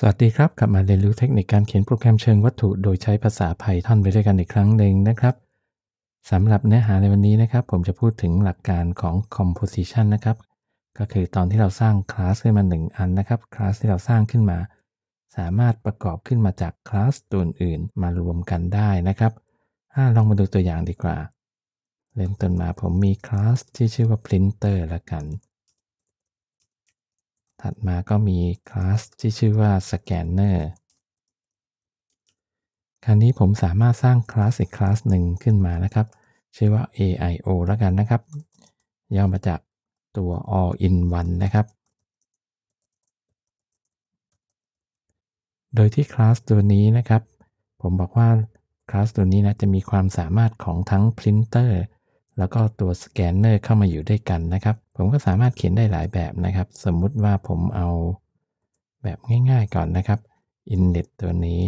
สวัสดีครับ กลับมาเรียนรู้เทคนิคการเขียนโปรแกรมเชิงวัตถุโดยใช้ภาษาไพทอนไปด้วยกันอีกครั้งหนึ่งนะครับสำหรับเนื้อหาในวันนี้นะครับ ผมจะพูดถึงหลักการของ composition นะครับ ก็คือตอนที่เราสร้างคลาสขึ้นมา 1 อันนะครับคลาสที่เราสร้างขึ้นมา สามารถประกอบขึ้นมาจากคลาสตัวอื่นมารวมกันได้นะครับลองมาดูตัวอย่างดีกว่า เริ่มต้นมาผมมีคลาสที่ชื่อว่า printer ละกันถัดมาก็มีคลาสที่ชื่อว่าสแกนเนอร์ คราวนี้ผมสามารถสร้างคลาสอีกคลาสหนึ่งขึ้นมานะครับ ชื่อว่า AIO แล้วกันนะครับ ย่อมาจากตัว All in One นะครับ โดยที่คลาสตัวนี้นะครับ ผมบอกว่าคลาสตัวนี้นะจะมีความสามารถของทั้ง Printer แล้วก็ตัวสแกนเนอร์เข้ามาอยู่ด้วยกันนะครับผมก็สามารถเขียนได้หลายแบบนะครับ สมมุติว่าผมเอาแบบง่ายๆก่อนนะครับ i n i t ตัวนี้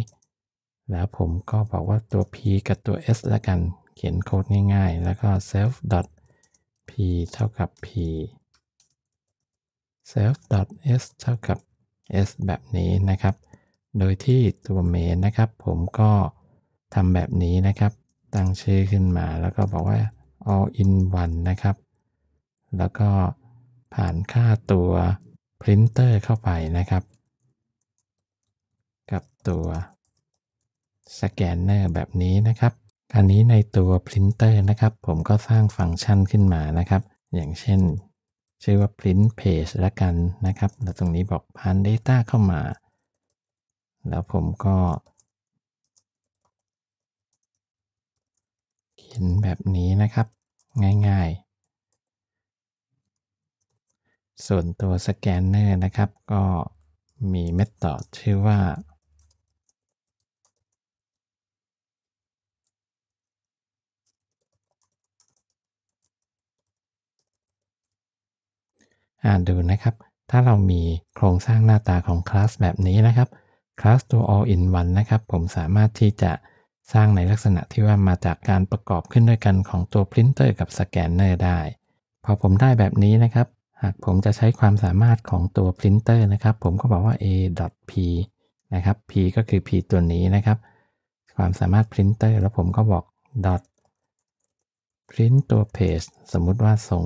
แล้วผมก็บอกว่าตัว p กับตัว s ละกัน เขียนโค้ดง่ายๆ แล้วก็ self p เท่ากับ p self s เท่ากับ s แบบนี้นะครับ โดยที่ตัวเมนนะครับ ผมก็ทำแบบนี้นะครับ ตั้งชื่อขึ้นมาแล้วก็บอกว่า all in one นะครับแล้วก็ผ่านค่าตัวพรินเตอร์เข้าไปนะครับ กับตัวสแกนเนอร์แบบนี้นะครับ อันนี้ในตัวพรินเตอร์นะครับผมก็สร้างฟังก์ชันขึ้นมานะครับ อย่างเช่นชื่อว่า print page ละกันนะครับแล้วตรงนี้บอกผ่าน data เข้ามา แล้วผมก็ เขียนแบบนี้นะครับ ง่ายส่วนตัวสแกนเนอร์นะครับ ก็มีเมธอดชื่อว่า อ่านดูนะครับ ถ้าเรามีโครงสร้างหน้าตาของคลาสแบบนี้นะครับคลาสตัว all in one นะครับ ผมสามารถที่จะสร้างในลักษณะที่ว่ามาจากการประกอบขึ้นด้วยกันของตัว printer กับ scanner ได้พอผมได้แบบนี้นะครับหากผมจะใช้ความสามารถของตัวพ์เตอร์นะครับผมก็บอกว่า a.p นะครับ p ก็คือ p ตัวนี้นะครับ ความสามารถพ์เตอร์แล้วผมก็บอก dot print ตัว page สมมุติว่าส่ง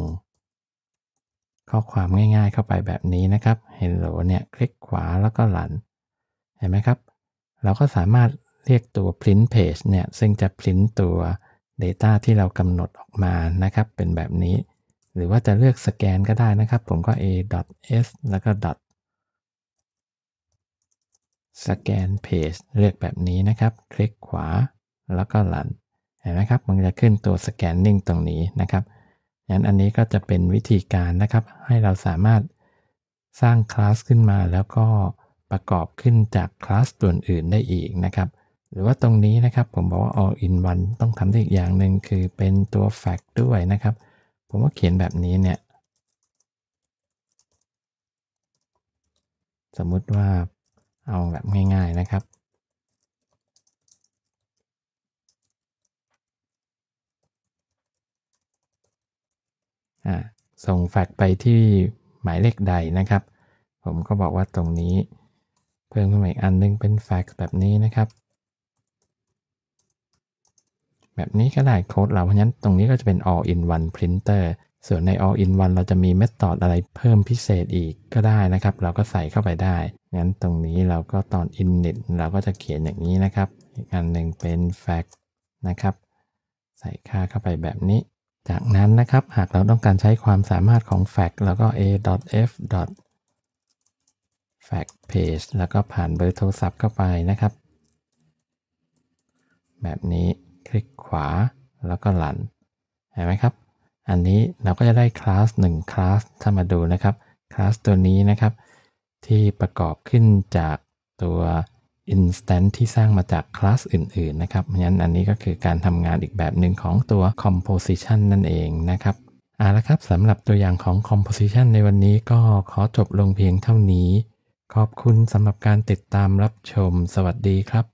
ข้อความง่ายๆเข้าไปแบบนี้นะครับ hello เนี่ย คลิกขวาแล้วก็หลัน เห็นไหมครับ เราก็สามารถเรียกตัว print page เนี่ยซึ่งจะพิมพ์ตัว data ที่เรากำหนดออกมานะครับ เป็นแบบนี้หรือว่าจะเลือกสแกนก็ได้นะครับ ผมก็ a.s แล้วก็ dot สแกนเพจเลือกแบบนี้นะครับ คลิกขวา แล้วก็หลันเห็นไหมครับ มันจะขึ้นตัวสแกนนิ่งตรงนี้นะครับงั้นอันนี้ก็จะเป็นวิธีการนะครับ ให้เราสามารถสร้างคลาสขึ้นมาแล้วก็ประกอบขึ้นจากคลาสส่วนอื่นได้อีกนะครับ หรือว่าตรงนี้นะครับ ผมบอกว่า all in one ต้องทำได้อีกอย่างหนึ่งคือเป็นตัว fact ด้วยนะครับผมว่าเขียนแบบนี้เนี่ย สมมุติว่าเอาแบบง่ายๆนะครับ ส่งแฟกไปที่หมายเลขใดนะครับ ผมก็บอกว่าตรงนี้ เพิ่มขึ้นมาอีกอันนึงเป็นแฟกแบบนี้นะครับแบบนี้ก็ได้โค้ดเราเพราะฉะนั้นตรงนี้ก็จะเป็น all in one printer ส่วนใน all in one เราจะมีเมธอดอะไรเพิ่มพิเศษอีกก็ได้นะครับ เราก็ใส่เข้าไปได้ งั้นตรงนี้เราก็ตอน init เราก็จะเขียนอย่างนี้นะครับอีกอันหนึ่งเป็น fact นะครับ ใส่ค่าเข้าไปแบบนี้ จากนั้นนะครับ หากเราต้องการใช้ความสามารถของ fact แล้วก็ a.f. fact page แล้วก็ผ่านเบอร์โทรศัพท์เข้าไปนะครับ แบบนี้คลิกขวาแล้วก็หลันเห็นไหมครับ อันนี้เราก็จะได้คลาส1คลาสถ้ามาดูนะครับคลาสตัวนี้นะครับ ที่ประกอบขึ้นจากตัว Instant ที่สร้างมาจากคลาสอื่นๆนะครับงั้นอันนี้ก็คือการทำงานอีกแบบหนึ่งของตัว Composition นั่นเองนะครับเอาละครับสำหรับตัวอย่างของ Composition ในวันนี้ก็ขอจบลงเพียงเท่านี้ ขอบคุณสำหรับการติดตามรับชมสวัสดีครับ